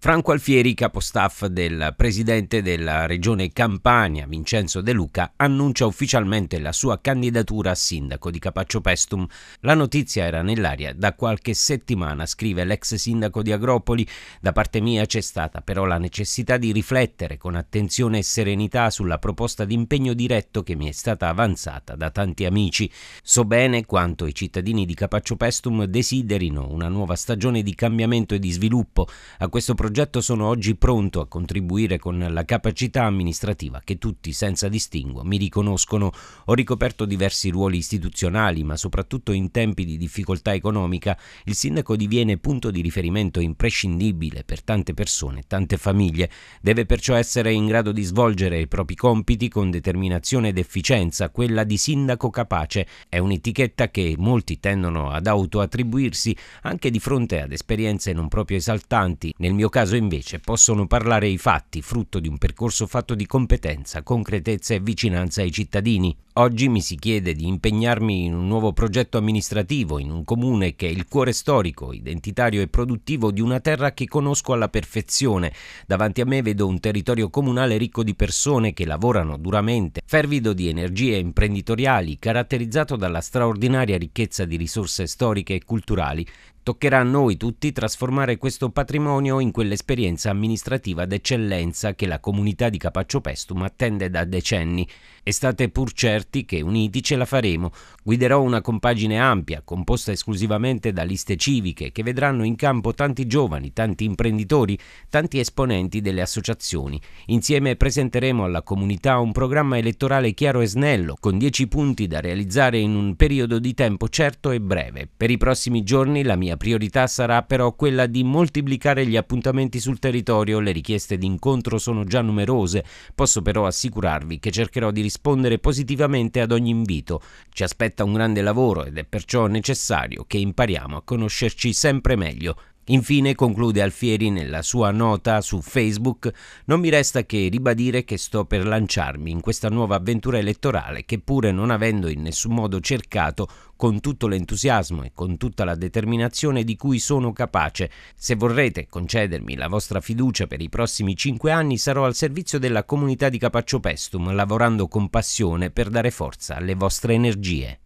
Franco Alfieri, capo staff del presidente della regione Campania, Vincenzo De Luca, annuncia ufficialmente la sua candidatura a sindaco di Capaccio Pestum. La notizia era nell'aria da qualche settimana, scrive l'ex sindaco di Agropoli. Da parte mia c'è stata però la necessità di riflettere con attenzione e serenità sulla proposta di impegno diretto che mi è stata avanzata da tanti amici. So bene quanto i cittadini di Capaccio Pestum desiderino una nuova stagione di cambiamento e di sviluppo. A questo progetto progetto sono oggi pronto a contribuire con la capacità amministrativa che tutti, senza distinguo, mi riconoscono. Ho ricoperto diversi ruoli istituzionali, ma soprattutto in tempi di difficoltà economica, il sindaco diviene punto di riferimento imprescindibile per tante persone, tante famiglie. Deve perciò essere in grado di svolgere i propri compiti con determinazione ed efficienza, quella di sindaco capace. È un'etichetta che molti tendono ad autoattribuirsi anche di fronte ad esperienze non proprio esaltanti. Nel mio caso caso invece possono parlare i fatti, frutto di un percorso fatto di competenza, concretezza e vicinanza ai cittadini. Oggi mi si chiede di impegnarmi in un nuovo progetto amministrativo in un comune che è il cuore storico, identitario e produttivo di una terra che conosco alla perfezione. Davanti a me vedo un territorio comunale ricco di persone che lavorano duramente, fervido di energie imprenditoriali, caratterizzato dalla straordinaria ricchezza di risorse storiche e culturali. Toccherà a noi tutti trasformare questo patrimonio in quell'esperienza amministrativa d'eccellenza che la comunità di Capaccio Pestum attende da decenni. Estate state pur certi certi che uniti ce la faremo. Guiderò una compagine ampia, composta esclusivamente da liste civiche, che vedranno in campo tanti giovani, tanti imprenditori, tanti esponenti delle associazioni. Insieme presenteremo alla comunità un programma elettorale chiaro e snello, con 10 punti da realizzare in un periodo di tempo certo e breve. Per i prossimi giorni la mia priorità sarà però quella di moltiplicare gli appuntamenti sul territorio, le richieste di incontro sono già numerose, posso però assicurarvi che cercherò di rispondere positivamente assolutamente ad ogni invito. Ci aspetta un grande lavoro ed è perciò necessario che impariamo a conoscerci sempre meglio. Infine, conclude Alfieri nella sua nota su Facebook, non mi resta che ribadire che sto per lanciarmi in questa nuova avventura elettorale che pure non avendo in nessun modo cercato, con tutto l'entusiasmo e con tutta la determinazione di cui sono capace, se vorrete concedermi la vostra fiducia per i prossimi cinque anni sarò al servizio della comunità di Capaccio Pestum, lavorando con passione per dare forza alle vostre energie.